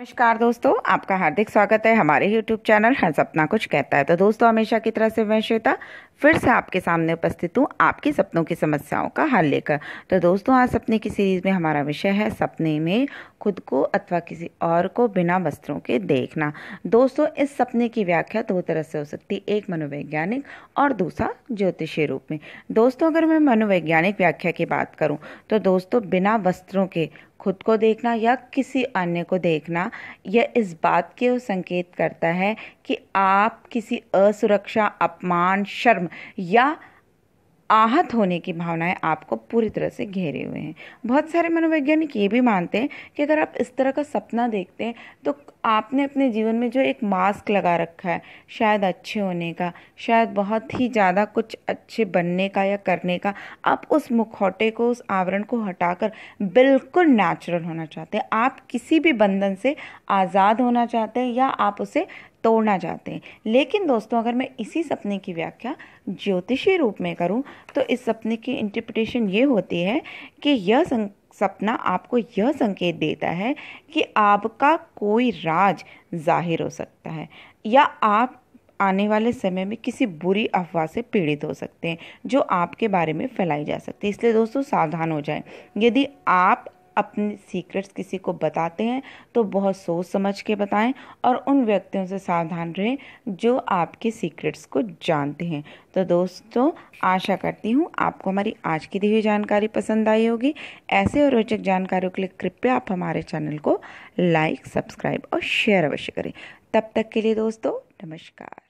नमस्कार दोस्तों आपका हार्दिक स्वागत है हमारे YouTube चैनल हर सपना कुछ कहता है तो दोस्तों हमेशा की तरह से मैं श्वेता फिर से आपके सामने उपस्थित हूँ आपके सपनों की समस्याओं का हल लेकर तो दोस्तों आज सपने की सीरीज़ में हमारा विषय है सपने में खुद को अथवा किसी और को बिना वस्त्रों के देखना दोस्तों इस सपने की व्याख्या दो तरह से हो सकती है एक मनोवैज्ञानिक और दूसरा ज्योतिषीय रूप में दोस्तों अगर मैं मनोवैज्ञानिक व्याख्या की बात करूँ तो दोस्तों बिना वस्त्रों के खुद को देखना या किसी अन्य को देखना यह इस बात के संकेत करता है कि आप किसी असुरक्षा अपमान शर्म या आहत होने की भावनाएं आपको पूरी तरह से घेरे हुए हैं बहुत सारे मनोवैज्ञानिक ये भी मानते हैं कि अगर आप इस तरह का सपना देखते हैं तो आपने अपने जीवन में जो एक मास्क लगा रखा है शायद अच्छे होने का शायद बहुत ही ज़्यादा कुछ अच्छे बनने का या करने का आप उस मुखौटे को उस आवरण को हटाकर बिल्कुल नेचुरल होना चाहते हैं आप किसी भी बंधन से आज़ाद होना चाहते हैं या आप उसे तोड़ना चाहते हैं लेकिन दोस्तों अगर मैं इसी सपने की व्याख्या ज्योतिषी रूप में करूं तो इस सपने की इंटरप्रिटेशन ये होती है कि यह सपना आपको यह संकेत देता है कि आपका कोई राज जाहिर हो सकता है या आप आने वाले समय में किसी बुरी अफवाह से पीड़ित हो सकते हैं जो आपके बारे में फैलाई जा सकती है इसलिए दोस्तों सावधान हो जाएं यदि आप अपने सीक्रेट्स किसी को बताते हैं तो बहुत सोच समझ के बताएं और उन व्यक्तियों से सावधान रहें जो आपके सीक्रेट्स को जानते हैं तो दोस्तों आशा करती हूँ आपको हमारी आज की दी हुई जानकारी पसंद आई होगी ऐसे और रोचक जानकारियों के लिए कृपया आप हमारे चैनल को लाइक सब्सक्राइब और शेयर अवश्य करें तब तक के लिए दोस्तों नमस्कार